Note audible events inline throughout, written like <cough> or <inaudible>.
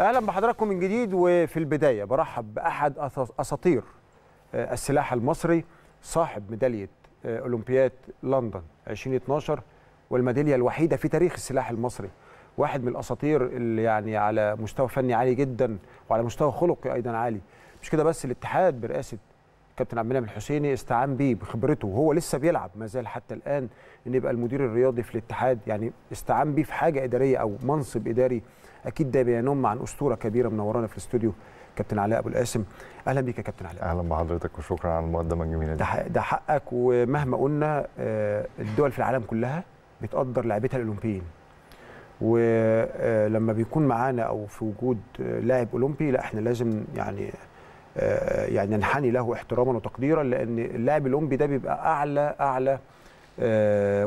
اهلا بحضراتكم من جديد وفي البدايه برحب باحد اساطير آه، السلاح المصري صاحب ميداليه آه، اولمبياد لندن 2012 والميداليه الوحيده في تاريخ السلاح المصري واحد من الاساطير اللي يعني على مستوى فني عالي جدا وعلى مستوى خلقي ايضا عالي مش كده بس الاتحاد برئاسه كابتن عبد المنعم الحسيني استعان بيه بخبرته وهو لسه بيلعب ما زال حتى الان ان يبقى المدير الرياضي في الاتحاد يعني استعان بيه في حاجه اداريه او منصب اداري اكيد ده بينم عن اسطوره كبيره منورانا في الاستوديو كابتن علاء ابو القاسم اهلا بيك يا كابتن علاء اهلا بحضرتك وشكرا على المقدمه الجميله دي ده, ده حقك ومهما قلنا آه، الدول في العالم كلها بتقدر لعبتها الاولمبيين ولما آه، بيكون معانا او في وجود آه، لاعب اولمبي لا احنا لازم يعني يعني ننحني له احتراما وتقديرا لان اللاعب الاولمبي ده بيبقى اعلى اعلى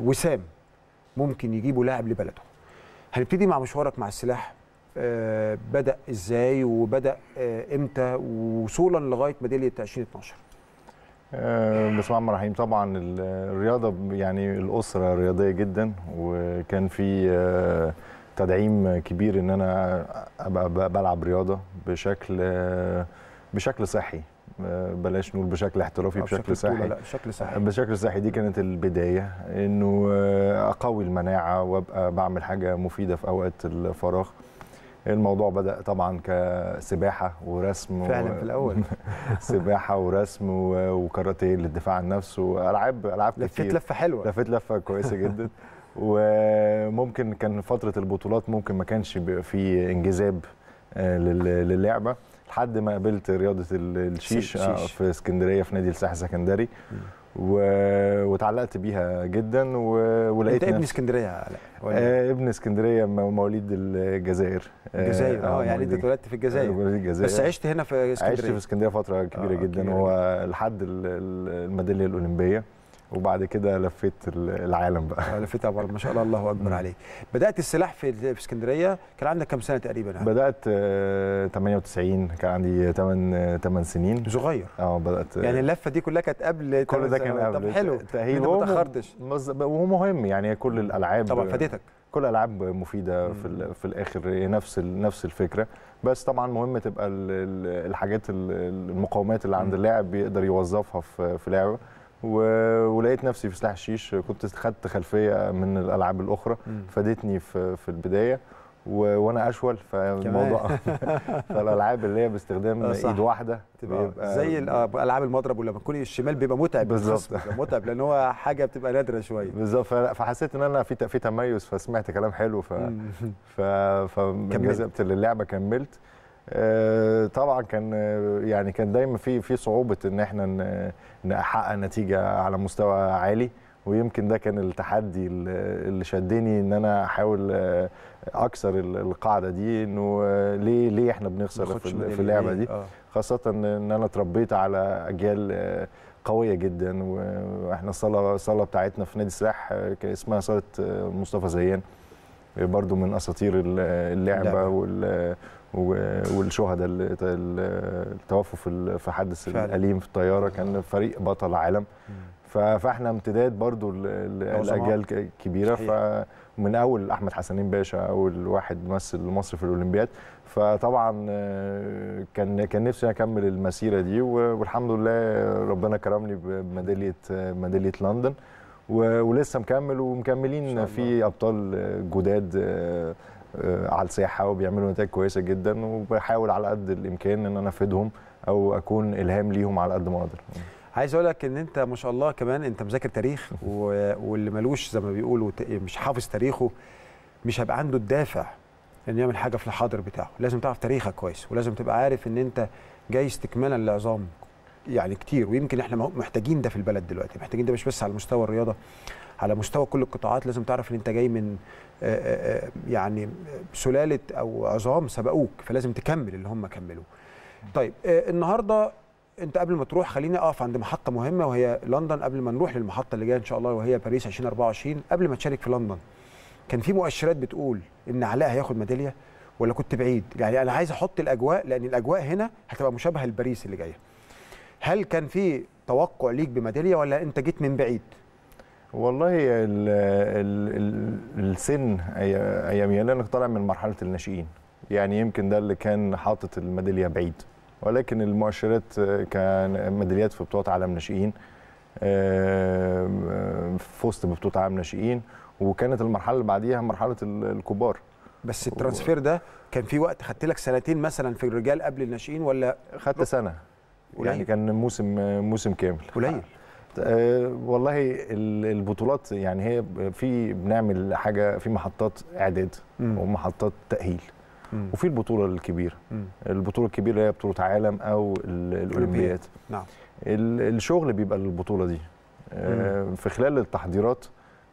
وسام ممكن يجيبه لاعب لبلده هنبتدي مع مشوارك مع السلاح آه، بدا ازاي وبدا آه، امتى وصولا لغايه ميداليه 2012 آه، بسم الله الرحمن الرحيم طبعا الرياضه يعني الاسره رياضيه جدا وكان في تدعيم كبير ان انا ابقى بلعب رياضه بشكل بشكل صحي بلاش نقول بشكل احترافي بشكل صحي بشكل صحي بشكل صحي دي كانت البدايه انه اقوي المناعه وابقى بعمل حاجه مفيده في اوقات الفراغ الموضوع بدا طبعا كسباحه ورسم فعلا و... في الاول <laughs> سباحه ورسم و... وكاراتيه للدفاع عن نفسه والعاب العاب كتير لفيت لفه حلوه لفيت لفه كويسه جدا <laughs> وممكن كان فتره البطولات ممكن ما كانش في انجذاب آه، للعبه لحد ما قابلت رياضه الشيش, الشيش. آه، في اسكندريه في نادي الساحل السكندري و... وتعلقت بيها جدا و... ولقيت انت ابن اسكندريه إيه؟ آه ابن اسكندريه مواليد الجزائر آه، الجزائر اه, آه يعني انت اتولدت في الجزائر آه، الجزائر بس عشت هنا في اسكندريه عشت في اسكندريه فتره كبيره آه جدا هو لحد الميداليه الاولمبيه وبعد كده لفيت العالم بقى آه، لفيت ما شاء الله الله اكبر عليك بدات السلاح في اسكندريه كان عندك كام سنه تقريبا يعني؟ بدات 98 آه، كان عندي 8 8 آه، سنين صغير اه بدات يعني اللفه دي كلها كانت قبل كل ده كان قبل طب حلو تاهيل ما تاخرتش وهو مهم يعني كل الالعاب طبعا فادتك كل الالعاب مفيده مم. في في الاخر نفس نفس الفكره بس طبعا مهم تبقى الحاجات المقاومات اللي عند اللاعب بيقدر يوظفها في لعبه ولقيت نفسي في سلاح الشيش كنت خدت خلفيه من الالعاب الاخرى فادتني في, في البدايه و... وانا اشول فالموضوع <laughs> <laughs> فالالعاب اللي هي باستخدام آه، ايد واحده بيبقى زي العاب المضرب ولما تكون الشمال بيبقى متعب بالظبط <laughs> متعب لان هو حاجه بتبقى نادره شويه بالظبط فحسيت ان انا في في تميز فسمعت كلام حلو ف ف, فانجذبت للعبه كملت آه، طبعا كان آه، يعني كان دايما في في صعوبه ان احنا نحقق نتيجه على مستوى عالي ويمكن ده كان التحدي اللي شدني ان انا احاول آه، اكسر القاعده دي انه ليه ليه احنا بنخسر في اللعبه دي خاصه ان انا اتربيت على اجيال قويه جدا واحنا الصاله الصاله بتاعتنا في نادي السلاح اسمها صاله مصطفى زيان برضو من اساطير اللعبه, اللعبة. والشهداء اللي توفوا في حادث الاليم في الطياره كان فريق بطل عالم فاحنا امتداد برضو لاجيال كبيره فمن اول احمد حسنين باشا اول واحد مثل مصر في الاولمبياد فطبعا آه، كان كان نفسي اكمل المسيره دي والحمد لله ربنا كرمني بميداليه ميداليه لندن ولسه مكمل ومكملين في ابطال جداد آه، آه، على الساحه وبيعملوا نتائج كويسه جدا وبحاول على قد الامكان ان انا افيدهم او اكون الهام ليهم على قد ما اقدر عايز اقول لك ان انت ما شاء الله كمان انت مذاكر تاريخ واللي ملوش زي ما بيقولوا مش حافظ تاريخه مش هيبقى عنده الدافع ان يعمل حاجه في الحاضر بتاعه لازم تعرف تاريخك كويس ولازم تبقى عارف ان انت جاي استكمالا للعظام يعني كتير ويمكن احنا محتاجين ده في البلد دلوقتي محتاجين ده مش بس على مستوى الرياضه على مستوى كل القطاعات لازم تعرف ان انت جاي من يعني سلاله او عظام سبقوك فلازم تكمل اللي هم كملوه طيب النهارده انت قبل ما تروح خليني اقف عند محطه مهمه وهي لندن قبل ما نروح للمحطه اللي جايه ان شاء الله وهي باريس 2024 قبل ما تشارك في لندن كان في مؤشرات بتقول ان علاء هياخد ميداليه ولا كنت بعيد يعني انا عايز احط الاجواء لان الاجواء هنا هتبقى مشابهه لباريس اللي جايه هل كان في توقع ليك بميداليه ولا انت جيت من بعيد؟ والله الـ الـ السن ايام يالا انا طالع من مرحله الناشئين يعني يمكن ده اللي كان حاطط الميداليه بعيد ولكن المؤشرات كان ميداليات في بطولات عالم ناشئين فزت ببطوله عالم ناشئين وكانت المرحله اللي بعديها مرحله الكبار بس الترانسفير ده كان في وقت خدت لك سنتين مثلا في الرجال قبل الناشئين ولا خدت سنه يعني كان موسم موسم كامل قليل <laughs> آه، والله البطولات يعني هي في بنعمل حاجه في محطات اعداد م. ومحطات تاهيل م. وفي البطوله الكبيره م. البطوله الكبيره هي بطوله عالم او الاولمبيات نعم الشغل بيبقى للبطوله دي أه في خلال التحضيرات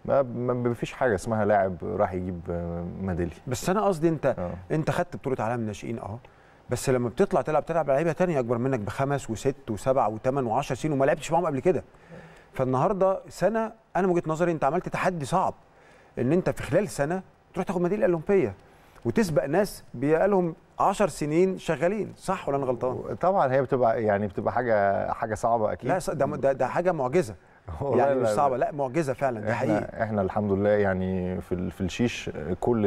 ما ما فيش حاجه اسمها لاعب راح يجيب آه، ميداليه بس انا قصدي انت أوه. انت خدت بطوله عالم ناشئين اه بس لما بتطلع تلعب تلعب لعيبه ثانيه اكبر منك بخمس وست وسبع وثمان وعشر سنين وما لعبتش معاهم قبل كده فالنهارده سنه انا من وجهه نظري انت عملت تحدي صعب ان انت في خلال سنه تروح تاخد ميداليه اولمبيه وتسبق ناس بقالهم 10 سنين شغالين صح ولا انا غلطان؟ طبعا هي بتبقى يعني بتبقى حاجه حاجه صعبه اكيد لا ده, ده حاجه معجزه <laughs> يعني مش صعبه لا معجزه فعلا ده حقيقي احنا, احنا الحمد لله يعني في في الشيش كل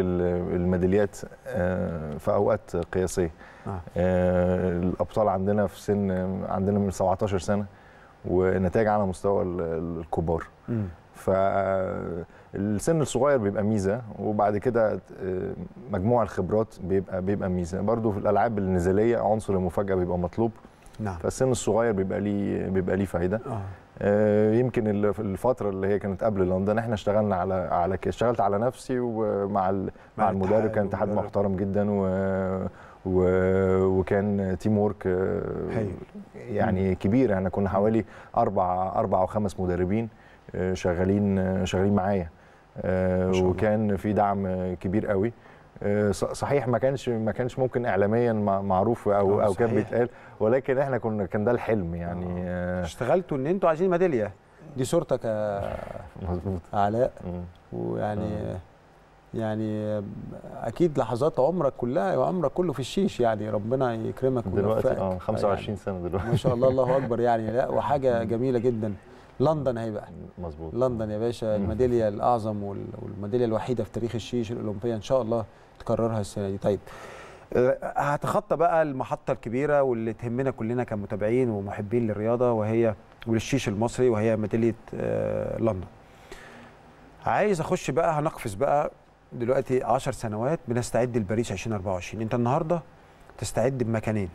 الميداليات آه، في اوقات قياسيه آه. آه. الابطال عندنا في سن عندنا من 17 سنه ونتائج على مستوى الكبار ف فالسن الصغير بيبقى ميزه وبعد كده آه، مجموع الخبرات بيبقى بيبقى ميزه برضو في الالعاب النزاليه عنصر المفاجاه بيبقى مطلوب نعم فالسن الصغير بيبقى ليه بيبقى ليه فايده آه. آه، يمكن الفتره اللي هي كانت قبل لندن احنا اشتغلنا على على اشتغلت على نفسي ومع مع المدرب كان اتحاد محترم جدا و و... وكان تيم وورك آه، يعني كبير احنا كنا حوالي اربع اربع او خمس مدربين آه، شغالين شغالين معايا وكان في دعم كبير قوي آه، صحيح ما كانش ما كانش ممكن اعلاميا معروف او آه، او كان بيتقال ولكن احنا كنا كان ده الحلم يعني آه. اشتغلتوا ان انتوا عايزين ميداليه دي صورتك يا <laughs> مظبوط علاء ويعني يعني اكيد لحظات عمرك كلها عمرك كله في الشيش يعني ربنا يكرمك دلوقتي اه 25 يعني سنه دلوقتي ما شاء الله الله <laughs> اكبر يعني لا وحاجه جميله جدا لندن هيبقى مظبوط لندن يا باشا الميداليه الاعظم والميداليه الوحيده في تاريخ الشيش الاولمبيه ان شاء الله تكررها السنه دي طيب آه، هتخطى بقى المحطه الكبيره واللي تهمنا كلنا كمتابعين ومحبين للرياضه وهي وللشيش المصري وهي ميداليه آه، لندن عايز اخش بقى هنقفز بقى دلوقتي 10 سنوات بنستعد لباريس 2024 انت النهارده تستعد بمكانين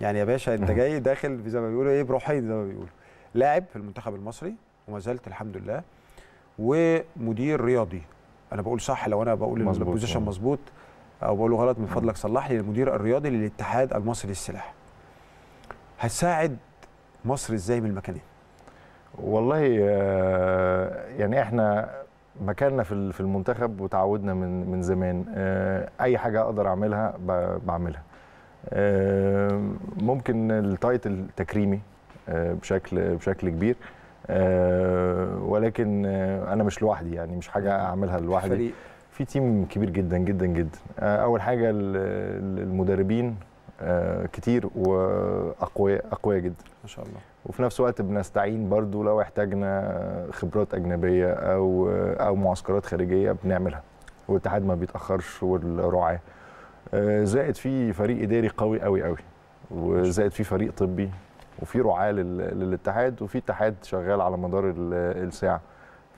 يعني يا باشا انت جاي داخل زي ما بيقولوا ايه بروحين زي ما بيقولوا لاعب في المنتخب المصري وما زلت الحمد لله ومدير رياضي انا بقول صح لو انا بقول البوزيشن آه. مظبوط او بقوله غلط من فضلك صلح لي المدير الرياضي للاتحاد المصري للسلاح هتساعد مصر ازاي من المكانين والله آه، يعني احنا مكاننا في في المنتخب وتعودنا من من زمان آه، اي حاجه اقدر اعملها بعملها ممكن التايتل تكريمي بشكل بشكل كبير آه، ولكن آه، انا مش لوحدي يعني مش حاجه اعملها لوحدي فريق. في تيم كبير جدا جدا جدا آه، اول حاجه المدربين كتير واقوياء اقوياء جدا ما شاء الله وفي نفس الوقت بنستعين برضو لو احتاجنا خبرات اجنبيه او او معسكرات خارجيه بنعملها والاتحاد ما بيتاخرش والرعاه زائد في فريق اداري قوي قوي قوي وزائد في فريق طبي وفي رعاه للاتحاد وفي اتحاد شغال على مدار الساعه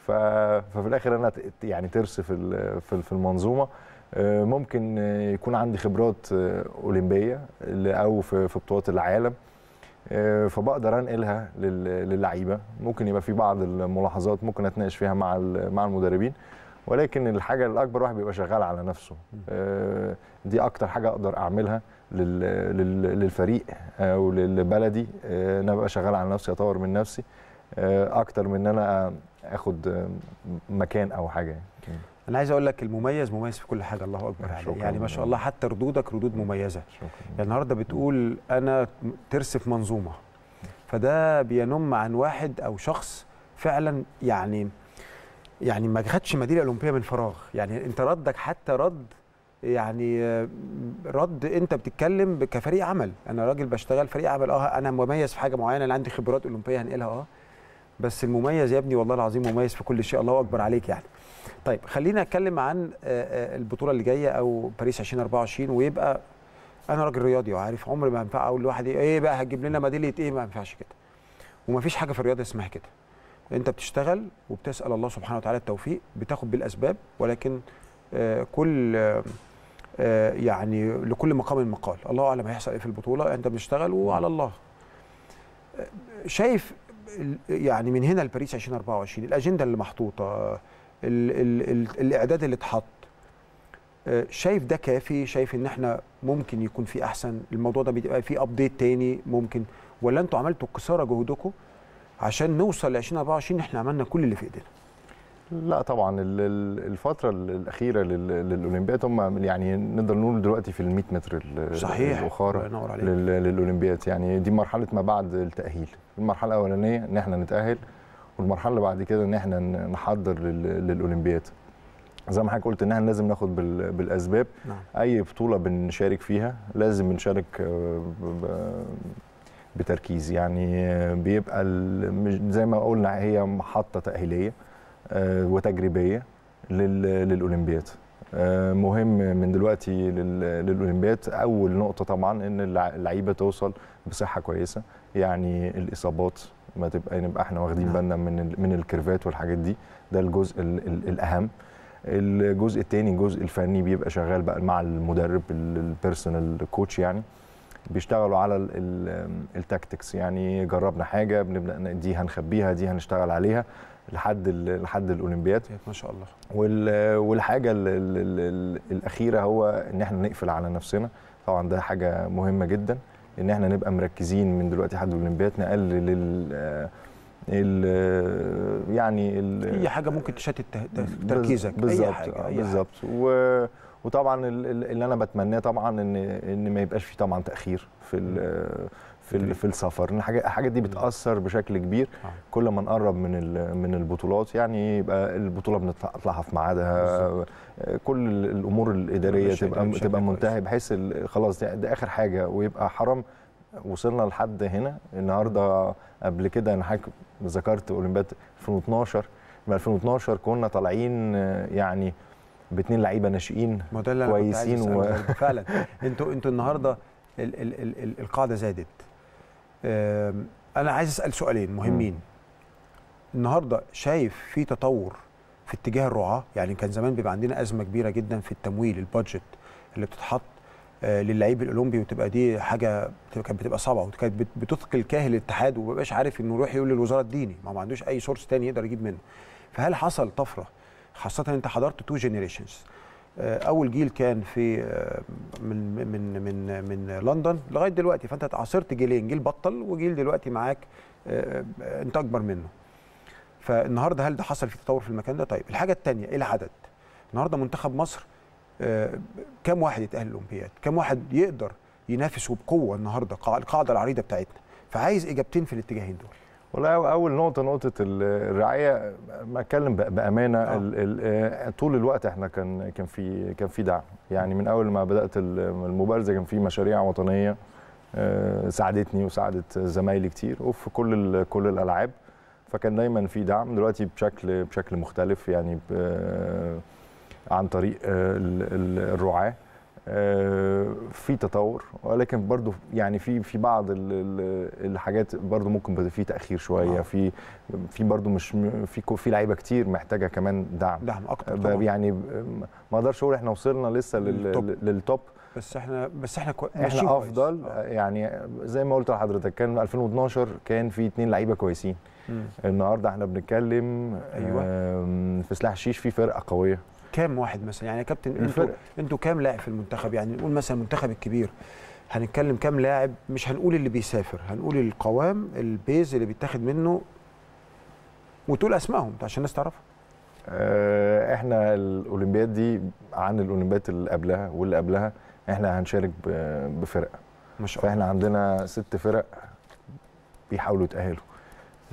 ففي الاخر انا يعني ترس في في المنظومه آه، ممكن يكون عندي خبرات آه، اولمبيه او في بطولات العالم آه، فبقدر انقلها للعيبه ممكن يبقى في بعض الملاحظات ممكن اتناقش فيها مع مع المدربين ولكن الحاجه الاكبر واحد بيبقى شغال على نفسه آه، دي اكتر حاجه اقدر اعملها للفريق او آه، لبلدي آه، ان ابقى شغال على نفسي اطور من نفسي اكتر من ان انا اخد مكان او حاجه يعني. انا عايز اقول لك المميز مميز في كل حاجه الله اكبر عليه يعني ما شاء الله حتى ردودك ردود مميزه شكرا. يعني النهارده بتقول انا ترس في منظومه فده بينم عن واحد او شخص فعلا يعني يعني ما خدش ميداليه اولمبيه من فراغ يعني انت ردك حتى رد يعني رد انت بتتكلم كفريق عمل انا راجل بشتغل فريق عمل اه انا مميز في حاجه معينه انا عندي خبرات اولمبيه هنقلها اه بس المميز يا ابني والله العظيم مميز في كل شيء الله اكبر عليك يعني طيب خلينا اتكلم عن آه، آه، البطوله اللي جايه او باريس 2024 ويبقى انا راجل رياضي وعارف عمري ما ينفع اقول لواحد ايه بقى هتجيب لنا ميداليه ايه ما ينفعش كده ومفيش حاجه في الرياضه اسمها كده انت بتشتغل وبتسال الله سبحانه وتعالى التوفيق بتاخد بالاسباب ولكن آه، كل آه، يعني لكل مقام مقال الله اعلم هيحصل ايه في البطوله انت بتشتغل وعلى الله آه، شايف يعني من هنا لباريس 2024 الاجنده اللي محطوطه الـ الـ الـ الاعداد اللي اتحط شايف ده كافي شايف ان احنا ممكن يكون في احسن الموضوع ده بيبقى فيه ابديت تاني ممكن ولا انتوا عملتوا قصاره جهودكم عشان نوصل ل 2024 احنا عملنا كل اللي في ايدينا لا طبعا الفتره الاخيره للاولمبياد هم يعني نقدر نقول دلوقتي في ال 100 متر صحيح الاخاره للاولمبياد يعني دي مرحله ما بعد التاهيل المرحله الاولانيه ان احنا نتاهل والمرحله اللي بعد كده ان احنا نحضر للاولمبياد زي ما حضرتك قلت ان احنا لازم ناخد بالاسباب نعم. اي بطوله بنشارك فيها لازم بنشارك آه، بتركيز يعني بيبقى زي ما قلنا هي محطه تاهيليه آه، وتجريبيه للاولمبياد آه، مهم من دلوقتي للاولمبياد اول نقطه طبعا ان اللعيبه توصل بصحه كويسه يعني الاصابات ما تبقى نبقى يعني احنا واخدين نعم. بالنا من من الكيرفات والحاجات دي ده الجزء الـ الـ الاهم الجزء الثاني الجزء الفني بيبقى شغال بقى مع المدرب البيرسونال كوتش يعني بيشتغلوا على التاكتكس يعني جربنا حاجه بنبدا دي هنخبيها دي هنشتغل عليها لحد لحد الاولمبياد طيب، ما شاء الله والحاجه الـ الـ الـ الاخيره هو ان احنا نقفل على نفسنا طبعا ده حاجه مهمه جدا ان احنا نبقى مركزين من دلوقتي لحد الاولمبياد نقلل ال ال يعني الـ اي حاجه ممكن تشتت تركيزك بالظبط آه، اي حاجه بالظبط وطبعا اللي انا بتمناه طبعا ان ان ما يبقاش في طبعا تاخير في في في السفر ان الحاجات دي بتاثر بشكل كبير آه. كل ما نقرب من من البطولات يعني يبقى البطوله بنطلعها في ميعادها كل الامور الاداريه تبقى تبقى منتهيه بحيث خلاص ده اخر حاجه ويبقى حرام وصلنا لحد هنا النهارده قبل كده انا حضرتك ذكرت اولمبياد 2012 من 2012 كنا طالعين يعني باثنين لعيبه ناشئين كويسين و... فعلا انتوا انتوا النهارده ال ال ال ال القاعده زادت انا عايز اسال سؤالين مهمين النهارده شايف في تطور في اتجاه الرعاه يعني كان زمان بيبقى عندنا ازمه كبيره جدا في التمويل البادجت اللي بتتحط آه، للعيب الاولمبي وتبقى دي حاجه كانت بتبقى صعبه وكانت بتثقل كاهل الاتحاد وما بقاش عارف انه يروح يقول للوزاره اديني ما هو ما عندوش اي سورس تاني يقدر يجيب منه فهل حصل طفره خاصه انت حضرت تو جينيريشنز آه، اول جيل كان في آه، من من من من لندن لغايه دلوقتي فانت عاصرت جيلين جيل بطل وجيل دلوقتي معاك آه، انت اكبر منه فالنهارده هل ده حصل في تطور في المكان ده طيب الحاجه الثانيه ايه العدد النهارده منتخب مصر كم واحد يتاهل الاولمبياد كم واحد يقدر ينافس وبقوه النهارده القاعده العريضه بتاعتنا فعايز اجابتين في الاتجاهين دول والله اول نقطه نقطه الرعايه ما اتكلم بامانه آه. الـ آه، طول الوقت احنا كان كان في كان في دعم يعني من اول ما بدات المبارزه كان في مشاريع وطنيه آه، ساعدتني وساعدت زمايلي كتير وفي كل كل الالعاب فكان دايما في دعم دلوقتي بشكل بشكل مختلف يعني عن طريق الرعاه آه، في تطور ولكن برضو يعني في في بعض الحاجات برضو ممكن في تاخير شويه آه. في في برضو مش في في لعيبه كتير محتاجه كمان دعم دعم اكتر طبعا. يعني ما اقدرش اقول احنا وصلنا لسه للتوب, للتوب. بس احنا بس احنا احنا افضل كويس. آه. يعني زي ما قلت لحضرتك كان 2012 كان في اثنين لعيبه كويسين مم. النهارده احنا بنتكلم ايوه في سلاح الشيش في فرقه قويه كام واحد مثلا يعني يا كابتن انتوا انتوا كام لاعب في المنتخب يعني نقول مثلا المنتخب الكبير هنتكلم كام لاعب مش هنقول اللي بيسافر هنقول القوام البيز اللي بيتاخد منه وتقول اسمائهم عشان الناس تعرفها آه، احنا الاولمبياد دي عن الاولمبياد اللي قبلها واللي قبلها احنا هنشارك بفرقه ما شاء الله فاحنا عندنا ست فرق بيحاولوا يتاهلوا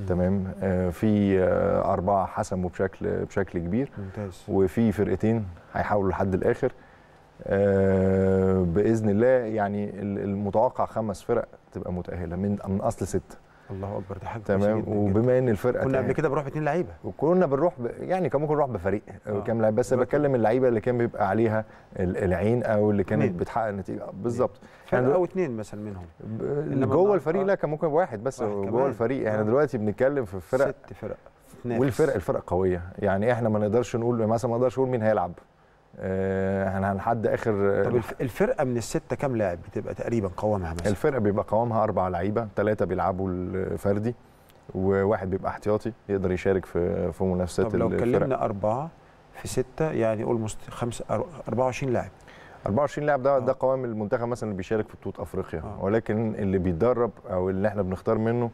تمام آه، في آه، اربعه حسموا بشكل بشكل كبير ممتاز وفي فرقتين هيحاولوا لحد الاخر آه، باذن الله يعني المتوقع خمس فرق تبقى متاهله من من اصل سته الله اكبر ده حاجه تمام وبما ان الفرقه كنا قبل كده بنروح باثنين لعيبه وكنا بنروح ب... يعني كان ممكن نروح بفريق آه. آه، كام لعيب بس بتكلم اللعيبه اللي كان بيبقى عليها العين او اللي كانت مين. بتحقق نتيجه آه، بالظبط يعني او اثنين مثلا منهم ب... جوه الفريق آه. لا كان ممكن واحد بس واحد جوه الفريق احنا يعني آه. دلوقتي بنتكلم في فرق ست فرق والفرق الفرق قويه يعني احنا ما نقدرش نقول مثلا ما نقدرش نقول مين هيلعب احنا آه، هنحد اخر آه، طب الفرقه من السته كام لاعب بتبقى تقريبا قوامها مثلا الفرقه بيبقى قوامها اربع لعيبه ثلاثه بيلعبوا الفردي وواحد بيبقى احتياطي يقدر يشارك في في منافسات طب لو اتكلمنا اربعه في سته يعني اولموست 24 لاعب 24 لاعب ده آه. ده قوام المنتخب مثلا اللي بيشارك في بطوله افريقيا آه. ولكن اللي بيتدرب او اللي احنا بنختار منه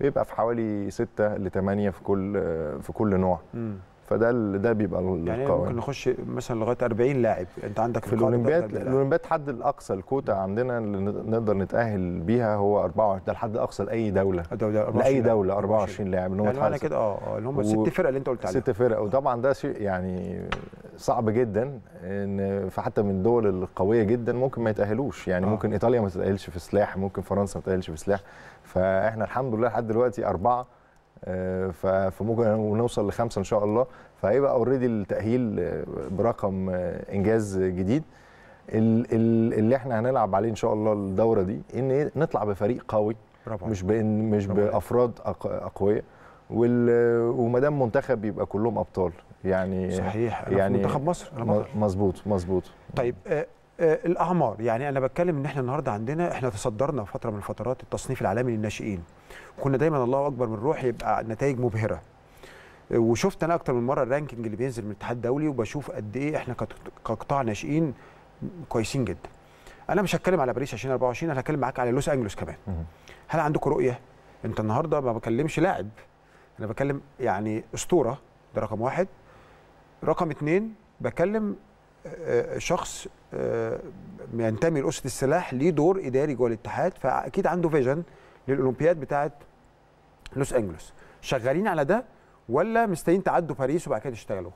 بيبقى في حوالي 6 ل 8 في كل آه، في كل نوع م. فده ده بيبقى يعني القوانين. ممكن نخش مثلا لغايه 40 لاعب انت عندك في الاولمبياد الاولمبياد حد الاقصى الكوتا عندنا اللي نقدر نتاهل بيها هو 24 ده الحد الاقصى لاي دوله لاي دوله 24 لاعب ان هم يعني معنى كده اه اللي آه، هم الست فرق اللي انت قلت عليها ست فرق وطبعا ده شيء يعني صعب جدا ان فحتى من الدول القويه جدا ممكن ما يتاهلوش يعني آه. ممكن ايطاليا ما تتاهلش في سلاح ممكن فرنسا ما تتاهلش في سلاح فاحنا الحمد لله لحد دلوقتي اربعه آه، فممكن ونوصل لخمسه ان شاء الله فهيبقى اوريدي التاهيل آه، برقم آه، انجاز جديد اللي احنا هنلعب عليه ان شاء الله الدوره دي ان نطلع بفريق قوي مش بان مش بافراد اقوياء وما دام منتخب يبقى كلهم ابطال يعني صحيح يعني منتخب مصر مظبوط مظبوط طيب آه، الاعمار يعني انا بتكلم ان احنا النهارده عندنا احنا تصدرنا فتره من الفترات التصنيف العالمي للناشئين كنا دايما الله اكبر من روح يبقى نتائج مبهره آه، وشفت انا اكتر من مره الرانكينج اللي بينزل من الاتحاد الدولي وبشوف قد ايه احنا كقطاع ناشئين كويسين جدا انا مش هتكلم على باريس 2024 انا هتكلم معاك على لوس انجلوس كمان هل عندكم رؤيه انت النهارده ما بكلمش لاعب انا بكلم يعني اسطوره ده رقم واحد رقم اتنين بكلم شخص آه، ينتمي لاسره السلاح ليه دور اداري جوه الاتحاد فاكيد عنده فيجن للاولمبياد بتاعه لوس انجلوس شغالين على ده ولا مستنيين تعدوا باريس وبعد كده تشتغلوا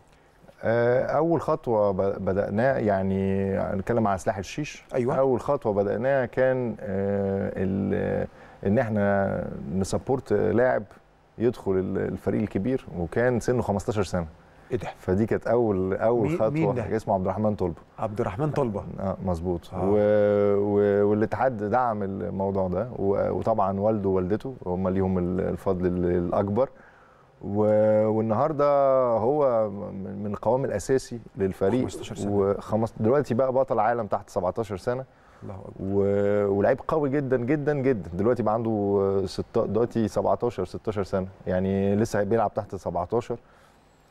آه، اول خطوه بداناه يعني هنتكلم على سلاح الشيش أيوة. اول خطوه بداناها كان آه، ان احنا نسبورت لاعب يدخل الفريق الكبير وكان سنه 15 سنه ايه ده فدي كانت اول اول مين خطوه مين اسمه عبد الرحمن طلبه عبد الرحمن طلبه اه مظبوط آه. و... و... والاتحاد دعم الموضوع ده و... وطبعا والده ووالدته هم ليهم الفضل الاكبر و... والنهارده هو من القوام الاساسي للفريق 15 سنه خمس... دلوقتي بقى بطل عالم تحت 17 سنه الله اكبر و... ولعيب قوي جدا جدا جدا دلوقتي بقى عنده ست... دلوقتي 17 16 سنه يعني لسه بيلعب تحت 17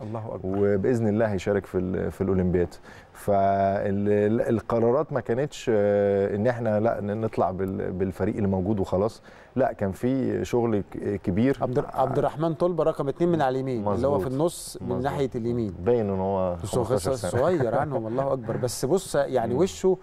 الله اكبر وباذن الله هيشارك في في الاولمبياد فالقرارات ما كانتش آه، ان احنا لا نطلع بالفريق اللي موجود وخلاص لا كان في شغل كبير عبد عبد الرحمن طلبه رقم اثنين من على اليمين اللي هو في النص من مزبوط. ناحيه اليمين باين ان هو صغير <laughs> عنهم الله اكبر بس بص يعني وشه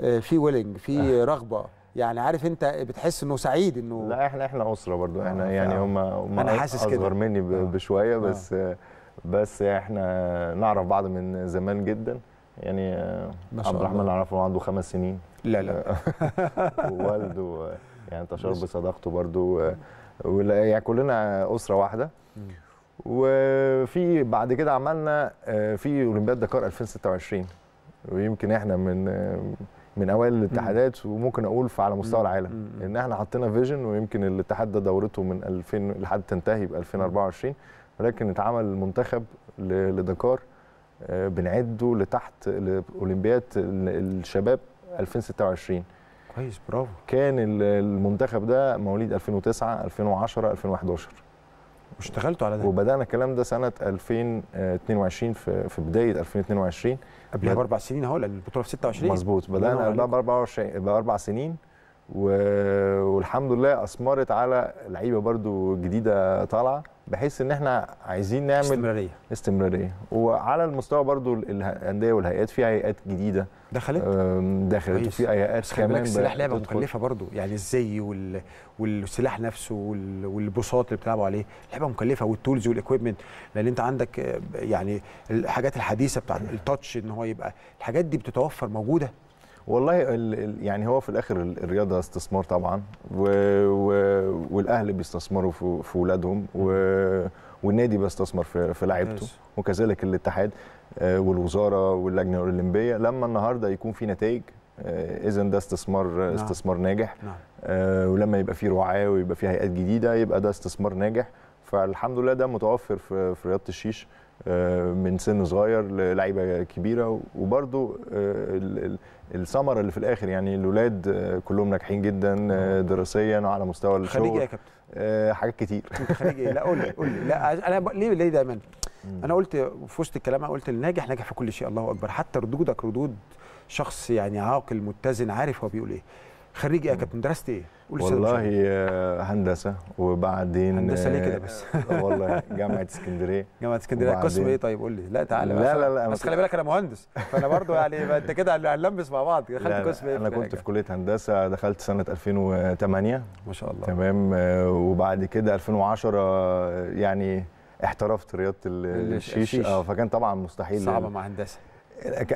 آه، في ويلنج في آه. رغبه يعني عارف انت بتحس انه سعيد انه لا احنا احنا اسره برضو احنا يعني هم انا اصغر كده. مني بشويه بس آه. بس يعني احنا نعرف بعض من زمان جدا يعني آه، عبد الرحمن نعرفه عنده خمس سنين لا لا <laughs> ووالده آه، يعني انتشر بصداقته برضو آه، يعني كلنا اسره واحده وفي بعد كده عملنا في اولمبياد دكار 2026 ويمكن احنا من من اوائل الاتحادات وممكن اقول على مستوى العالم ان احنا حطينا فيجن ويمكن الاتحاد ده دورته من 2000 لحد تنتهي ب 2024 ولكن اتعمل منتخب لدكار آه، بنعده لتحت اولمبياد الشباب 2026 كويس برافو كان المنتخب ده مواليد 2009 2010 2011 واشتغلتوا على ده وبدانا الكلام ده سنه 2022 في, في بدايه 2022 قبلها باربع سنين اهو البطوله في 26 مظبوط بدانا قبلها باربع سنين والحمد لله اثمرت على لعيبه برده جديده طالعه بحيث ان احنا عايزين نعمل استمراريه استمراريه وعلى المستوى برضو الانديه والهيئات في هيئات جديده دخلت دخلت وفي هيئات كمان السلاح لعبه مكلفه برضو يعني الزي وال... والسلاح نفسه وال... والبساط اللي بتلعبوا عليه لعبه مكلفه والتولز والاكويبمنت لان انت عندك آه، يعني الحاجات الحديثه بتاعت التاتش ان هو يبقى الحاجات دي بتتوفر موجوده والله يعني هو في الاخر الرياضه استثمار طبعا و و والاهل بيستثمروا في اولادهم والنادي بيستثمر في, في لعيبته وكذلك الاتحاد آه، والوزاره واللجنه الاولمبيه لما النهارده يكون في نتائج آه، اذا ده استثمار آه، نعم. استثمار ناجح نعم. ولما يبقى في رعاه ويبقى في هيئات جديده يبقى ده استثمار ناجح فالحمد لله ده متوفر في رياضه الشيش آه، من سن صغير للعيبه كبيره وبرده آه، الثمره اللي في الاخر يعني الاولاد آه، كلهم ناجحين جدا دراسيا وعلى مستوى الشغل خليجي يا كابتن حاجات كتير خليجي لا قول لي قول لي لا انا ليه ليه دايما انا قلت في وسط الكلام انا قلت الناجح ناجح في كل شيء الله اكبر حتى ردودك ردود شخص يعني عاقل متزن عارف هو بيقول ايه خريج ايه يا كابتن درست ايه والله هندسه وبعدين هندسه ليه كده بس آه، والله جامعه اسكندريه <laughs> جامعه اسكندريه قسم ايه طيب قول لي لا تعالى لا لا لا بس خلي بالك انا مهندس فانا برضو يعني <laughs> انت كده هنلمس مع بعض دخلت قسم ايه انا كنت في كليه هندسه دخلت سنه 2008 ما شاء الله تمام آه، وبعد كده 2010 آه، يعني احترفت رياضه الشيش, الشيش. اه فكان طبعا مستحيل صعبه مع هندسه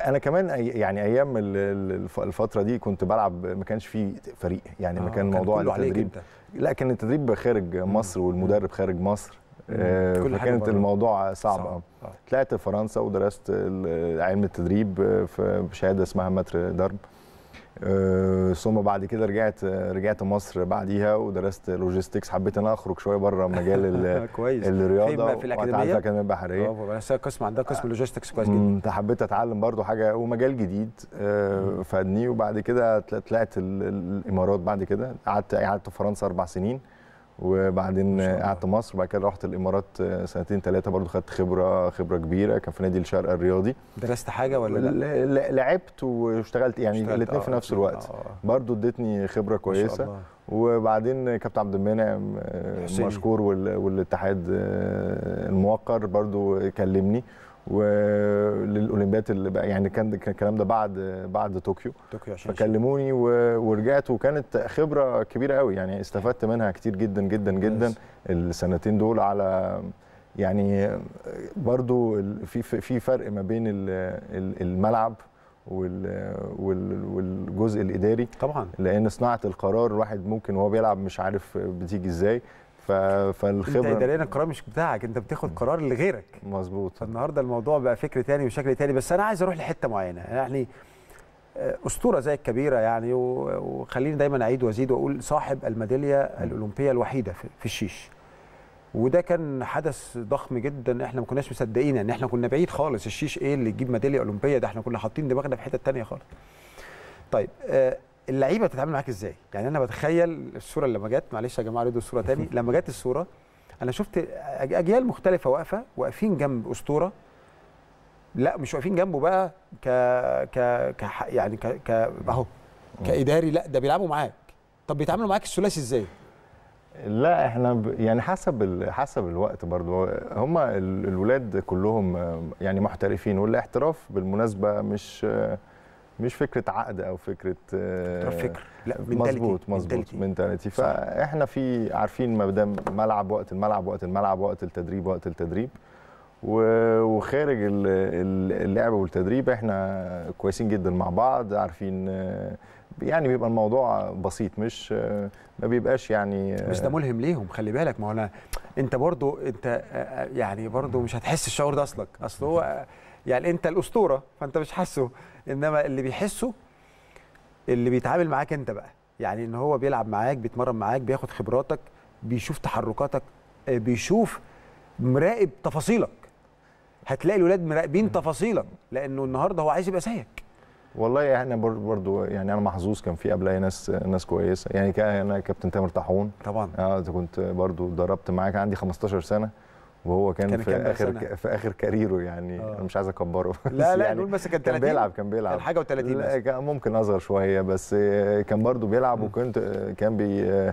انا كمان يعني ايام الفتره دي كنت بلعب ما كانش في فريق يعني ما آه، كان موضوع التدريب لا كان التدريب خارج مصر والمدرب خارج مصر آه كانت الموضوع صعب, صعب. آه. آه. طلعت فرنسا ودرست علم التدريب آه، في شهاده اسمها متر درب آه، ثم بعد كده رجعت رجعت مصر بعديها ودرست لوجيستكس حبيت ان اخرج شويه بره مجال <laughs> كويس الرياضه في الاكاديميه الاكاديميه البحريه برافو انا قسم عندها قسم لوجيستكس آه، كويس جدا حبيت اتعلم برضو حاجه ومجال جديد آه، فادني وبعد كده طلعت الامارات بعد كده قعدت قعدت في فرنسا اربع سنين وبعدين قعدت مصر وبعد كده رحت الامارات آه، سنتين ثلاثه برضو خدت خبره خبره كبيره كان في نادي الشارقه الرياضي درست حاجه ولا لا؟ لعبت واشتغلت يعني الاثنين في آه، نفس الوقت آه. برضو ادتني خبره كويسه وبعدين كابتن عبد المنعم مشكور والاتحاد الموقر برضو كلمني وللاولمبياد اللي بقى يعني كان الكلام ده بعد بعد طوكيو طوكيو فكلموني ورجعت وكانت خبره كبيره قوي يعني استفدت منها كتير جدا جدا جدا بس. السنتين دول على يعني برضو في في فرق ما بين الملعب والجزء الاداري طبعا لان صناعه القرار الواحد ممكن وهو بيلعب مش عارف بتيجي ازاي ف... فالخبره انت اداريا القرار مش بتاعك انت بتاخد قرار لغيرك مظبوط فالنهارده الموضوع بقى فكر تاني وشكل تاني بس انا عايز اروح لحته معينه يعني آه، اسطوره زي الكبيره يعني وخليني دايما اعيد وازيد واقول صاحب الميداليه الاولمبيه الوحيده في الشيش وده كان حدث ضخم جدا احنا ما كناش مصدقين ان يعني احنا كنا بعيد خالص الشيش ايه اللي يجيب ميداليه اولمبيه ده احنا كنا حاطين دماغنا في حته ثانيه خالص طيب آه اللعيبه بتتعامل معاك ازاي يعني انا بتخيل الصوره اللي لما جت معلش يا جماعه ردوا الصوره <laughs> تاني لما جت الصوره انا شفت اجيال مختلفه واقفه واقفين جنب اسطوره لا مش واقفين جنبه بقى ك ك ك يعني ك ك اهو كاداري لا ده بيلعبوا معاك طب بيتعاملوا معاك الثلاثي ازاي لا احنا ب... يعني حسب ال... حسب الوقت برضو هم الولاد كلهم يعني محترفين والاحتراف بالمناسبه مش مش فكره عقد او فكره آه، فكر لا مظبوط مظبوط منتاليتي فاحنا في عارفين ما دام ملعب وقت الملعب وقت الملعب وقت التدريب وقت التدريب وخارج اللعب والتدريب احنا كويسين جدا مع بعض عارفين آه، يعني بيبقى الموضوع بسيط مش آه، ما بيبقاش يعني بس ده ملهم ليهم خلي بالك ما هو انت برضو انت يعني برضو مش هتحس الشعور ده اصلك اصل هو يعني انت الاسطوره فانت مش حاسه انما اللي بيحسه اللي بيتعامل معاك انت بقى يعني ان هو بيلعب معاك بيتمرن معاك بياخد خبراتك بيشوف تحركاتك آه، بيشوف مراقب تفاصيلك هتلاقي الولاد مراقبين تفاصيلك لانه النهارده هو عايز يبقى زيك والله احنا برضو يعني انا محظوظ كان في قبلها ناس ناس كويسه يعني انا كابتن تامر طاحون طبعا اه كنت برضو اتدربت معاك عندي 15 سنه وهو كان, كان في اخر ك... في اخر كاريره يعني أوه. انا مش عايز اكبره لا لا يعني نقول بس كان 30 كان بيلعب كان بيلعب كان حاجه و30 لا كان ممكن اصغر شويه بس كان برضو بيلعب م. وكنت كان بي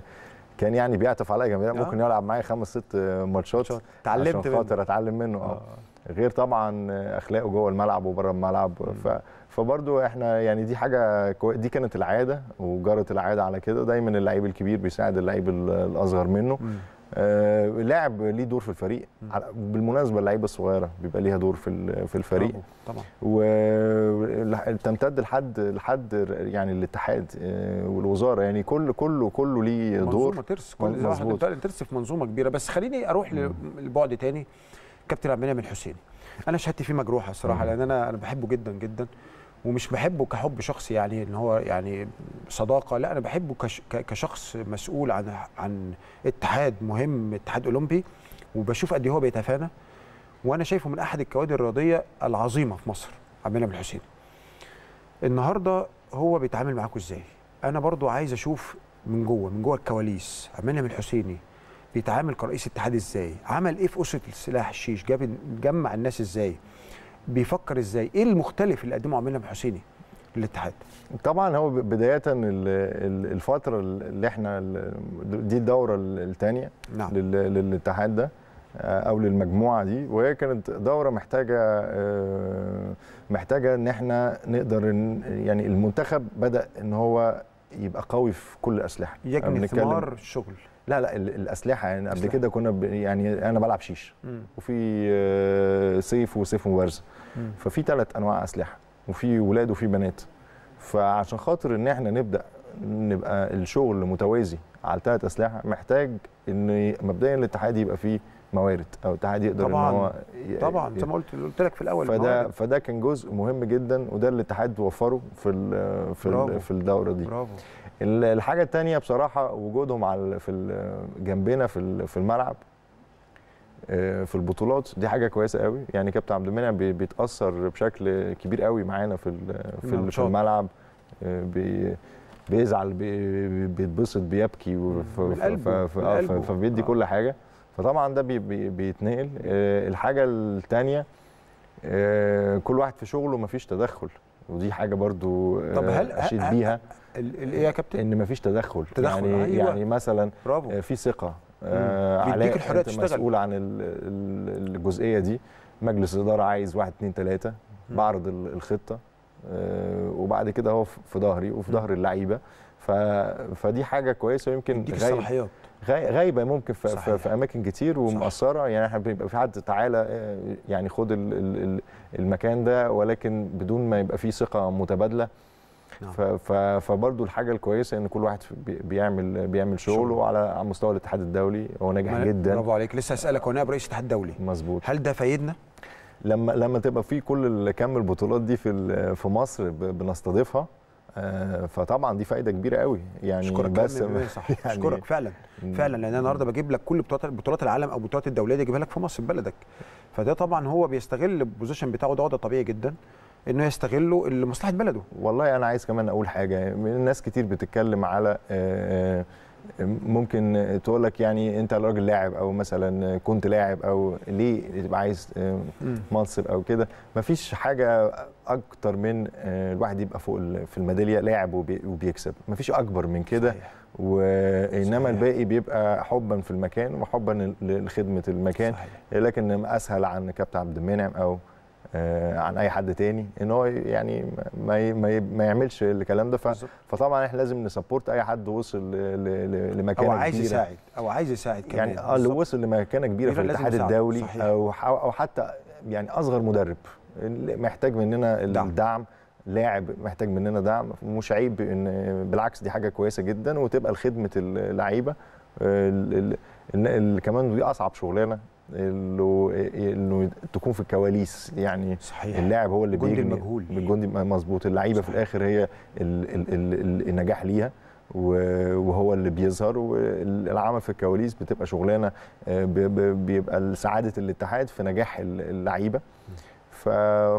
كان يعني بيعطف عليا جامد آه. ممكن يلعب معايا خمس ست ماتشات اتعلمت عشان خاطر منه. اتعلم منه آه. اه, غير طبعا اخلاقه جوه الملعب وبره الملعب ف فبرضه احنا يعني دي حاجه كو... دي كانت العاده وجرت العاده على كده دايما اللعيب الكبير بيساعد اللعيب الاصغر منه م. آه، لاعب ليه دور في الفريق بالمناسبه اللعيبه الصغيره بيبقى ليها دور في في الفريق آه، طبعا وتمتد لحد لحد يعني الاتحاد آه، والوزاره يعني كل كله كله ليه دور منظومه ترس كل واحد ترس في منظومه كبيره بس خليني اروح لبعد تاني كابتن عبد المنعم الحسين انا شهادتي فيه مجروحه الصراحه لان انا انا بحبه جدا جدا ومش بحبه كحب شخصي يعني ان هو يعني صداقه لا انا بحبه كشخص مسؤول عن عن اتحاد مهم اتحاد اولمبي وبشوف قد ايه هو بيتفانى وانا شايفه من احد الكوادر الرياضيه العظيمه في مصر عبد المنعم الحسين النهارده هو بيتعامل معاكم ازاي انا برضو عايز اشوف من جوه من جوه الكواليس عبد المنعم الحسيني بيتعامل كرئيس اتحاد ازاي عمل ايه في اسره السلاح الشيش جاب جمع الناس ازاي بيفكر ازاي ايه المختلف اللي قدمه عماد حسيني للاتحاد طبعا هو بدايه الفتره اللي احنا دي الدوره الثانيه نعم. للاتحاد ده آه، او للمجموعه دي وهي كانت دوره محتاجه آه، محتاجه ان احنا نقدر يعني المنتخب بدا ان هو يبقى قوي في كل الاسلحه يجني ثمار الشغل لا لا الاسلحه يعني قبل كده كنا يعني انا بلعب شيش وفي آه، سيف وسيف مبارزه ففي ثلاث انواع اسلحه وفي ولاد وفي بنات فعشان خاطر ان احنا نبدا نبقى الشغل متوازي على الثلاث اسلحه محتاج ان مبدئيا الاتحاد يبقى فيه موارد او الاتحاد يقدر طبعا ان هو طبعا زي ما قلت قلت لك في الاول فده الموارد. فده كان جزء مهم جدا وده اللي الاتحاد وفره في الـ في الـ في الدوره دي برافو الحاجه الثانيه بصراحه وجودهم على في جنبنا في في الملعب آه، في البطولات دي حاجه كويسه قوي يعني كابتن عبد المنعم بيتاثر بشكل كبير قوي معانا في في الملعب آه، بي بيزعل بيتبسط بيبكي فبيدي آه. كل حاجه فطبعا ده بي بيتنقل الحاجه الثانيه كل واحد في شغله مفيش تدخل ودي حاجه برضو طب هل اشيد بيها ايه يا كابتن ان مفيش تدخل, تدخل يعني أيوة. يعني مثلا برافو. في ثقه آه علاء الحريه تشتغل مسؤول عن الجزئيه دي مجلس الاداره عايز واحد اثنين ثلاثه بعرض الخطه آه وبعد كده هو في ظهري وفي ظهر اللعيبه فدي حاجه كويسه ويمكن غايب غايبه ممكن في, صحيح. في اماكن كتير ومقصره يعني احنا بيبقى في حد تعالى آه، يعني خد المكان ده ولكن بدون ما يبقى في ثقه متبادله نعم. فبرضه الحاجه الكويسه ان كل واحد بيعمل بيعمل شغله على مستوى الاتحاد الدولي هو ناجح جدا برافو عليك لسه اسالك هو نائب رئيس الاتحاد الدولي مظبوط هل ده فايدنا لما لما تبقى في كل كم البطولات دي في في مصر بنستضيفها آه، فطبعا دي فايده كبيره قوي يعني شكرك بس اشكرك <laughs> يعني اشكرك فعلا فعلا لان انا النهارده بجيب لك كل بطولات بطولات العالم او بطولات الدوليه دي اجيبها لك في مصر في بلدك فده طبعا هو بيستغل البوزيشن بتاعه ده وضع طبيعي جدا انه يستغله لمصلحه بلده والله انا عايز كمان اقول حاجه الناس كتير بتتكلم على آه، آه، ممكن تقول لك يعني انت راجل لاعب او مثلا كنت لاعب او ليه تبقى عايز آه، منصب او كده مفيش حاجه اكتر من الواحد يبقى فوق في الميداليه لاعب وبيكسب مفيش اكبر من كده وانما الباقي بيبقى حبا في المكان وحبا لخدمه المكان صحيح. لكن اسهل عن كابتن عبد المنعم او آه، عن اي حد تاني ان هو يعني ما ما, ما يعملش الكلام ده فطبعا احنا لازم نسبورت اي حد وصل لمكانه كبيره او عايز يساعد او عايز يساعد كمان يعني اه اللي وصل لمكانه كبيره في الاتحاد الدولي او او حتى يعني اصغر مدرب محتاج مننا الدعم لاعب محتاج مننا دعم مش عيب ان بالعكس دي حاجه كويسه جدا وتبقى لخدمه اللعيبه آه، كمان دي اصعب شغلانه انه إيه، إيه، انه تكون في الكواليس يعني صحيح. اللاعب هو اللي بيجي الجندي المجهول الجندي مظبوط اللعيبه في الاخر هي النجاح ليها وهو اللي بيظهر والعمل في الكواليس بتبقى شغلانه آه، بيبقى سعاده الاتحاد في نجاح اللعيبه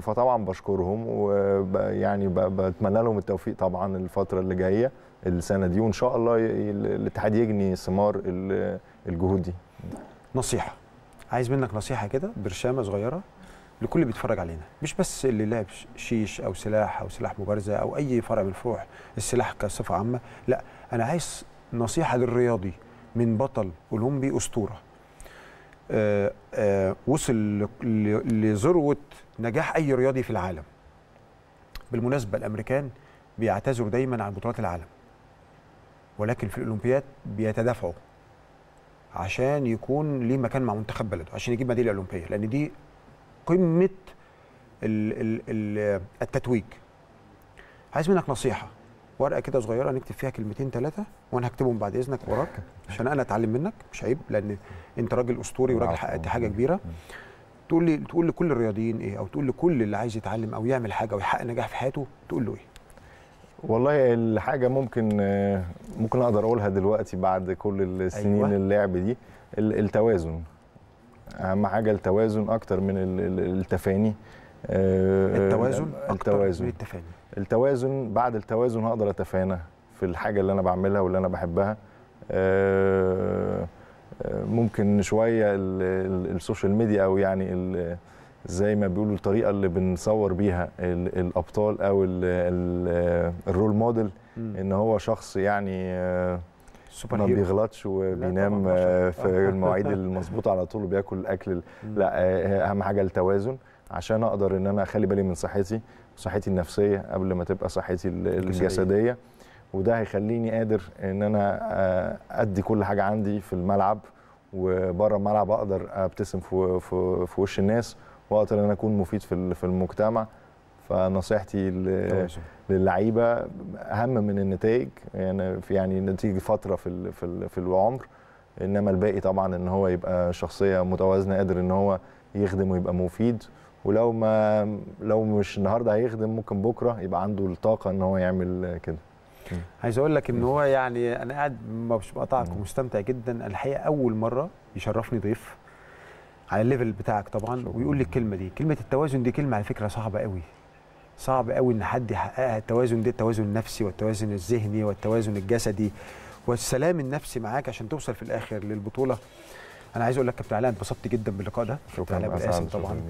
فطبعا بشكرهم ويعني بتمنى لهم التوفيق طبعا الفتره اللي جايه السنه دي وان شاء الله الاتحاد يجني ثمار الجهود دي نصيحه عايز منك نصيحه كده برشامه صغيره لكل اللي بيتفرج علينا مش بس اللي لعب شيش او سلاح او سلاح مبارزه او اي فرع من فروع السلاح كصفه عامه لا انا عايز نصيحه للرياضي من بطل اولمبي اسطوره آآ آه، آآ آه، وصل لذروه نجاح اي رياضي في العالم بالمناسبه الامريكان بيعتذروا دايما عن بطولات العالم ولكن في الاولمبياد بيتدافعوا عشان يكون ليه مكان مع منتخب بلده عشان يجيب ميداليه اولمبيه لان دي قمه التتويج عايز منك نصيحه ورقه كده صغيره نكتب فيها كلمتين ثلاثه وانا هكتبهم بعد اذنك وراك عشان انا اتعلم منك مش عيب لان انت راجل اسطوري وراجل حققت حاجه كبيره تقول لي تقول لكل الرياضيين ايه او تقول لكل اللي عايز يتعلم او يعمل حاجه ويحقق نجاح في حياته تقول له ايه والله الحاجه ممكن ممكن اقدر اقولها دلوقتي بعد كل السنين أيوة. اللعب دي التوازن اهم حاجه التوازن اكتر من التفاني آه، التوازن أكتر التوازن من التفاني التوازن بعد التوازن هقدر اتفانى في الحاجه اللي انا بعملها واللي انا بحبها آه، آه، ممكن شويه السوشيال ميديا او يعني زي ما بيقولوا الطريقه اللي بنصور بيها الابطال او الـ الـ الرول موديل ان هو شخص يعني سوبر ما بيغلطش وبينام في المواعيد المظبوطه على طول وبياكل الاكل لا اهم حاجه التوازن عشان اقدر ان انا اخلي بالي من صحتي صحتي النفسيه قبل ما تبقى صحتي الجسديه وده هيخليني قادر ان انا آه، ادي كل حاجه عندي في الملعب وبره الملعب اقدر ابتسم في, في, في وش الناس واقدر ان انا اكون مفيد في في المجتمع فنصيحتي للعيبه اهم من النتائج يعني في يعني نتيجه فتره في في, في العمر انما الباقي طبعا ان هو يبقى شخصيه متوازنه قادر ان هو يخدم ويبقى مفيد ولو ما لو مش النهارده هيخدم ممكن بكره يبقى عنده الطاقه ان هو يعمل كده عايز اقول لك ان هو يعني انا قاعد مش بقطعك ومستمتع جدا الحقيقه اول مره يشرفني ضيف على الليفل بتاعك طبعا ويقول لي الكلمه دي كلمه التوازن دي كلمه على فكره صعبه قوي صعب قوي ان حد يحققها التوازن ده التوازن النفسي والتوازن الذهني والتوازن الجسدي والسلام النفسي معاك عشان توصل في الاخر للبطوله انا عايز اقول لك كابتن علاء انبسطت جدا باللقاء ده كابتن علاء بالقاسم طبعا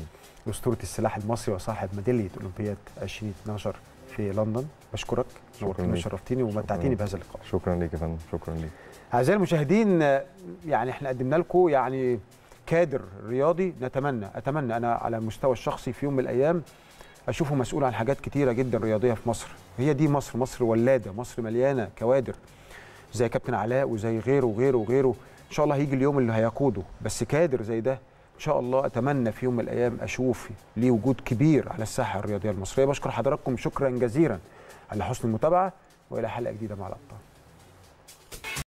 اسطوره السلاح المصري وصاحب ميداليه اولمبياد 2012 في لندن بشكرك نورتني وشرفتني ومتعتني بهذا اللقاء شكرا ليك يا فندم شكرا ليك اعزائي المشاهدين يعني احنا قدمنا لكم يعني كادر رياضي نتمنى اتمنى انا على المستوى الشخصي في يوم من الايام اشوفه مسؤول عن حاجات كتيره جدا رياضيه في مصر هي دي مصر مصر ولاده مصر مليانه كوادر زي كابتن علاء وزي غيره وغيره وغيره ان شاء الله هيجي اليوم اللي هيقوده بس كادر زي ده ان شاء الله اتمنى في يوم من الايام اشوف ليه وجود كبير على الساحه الرياضيه المصريه بشكر حضراتكم شكرا جزيلا على حسن المتابعه والى حلقه جديده مع الابطال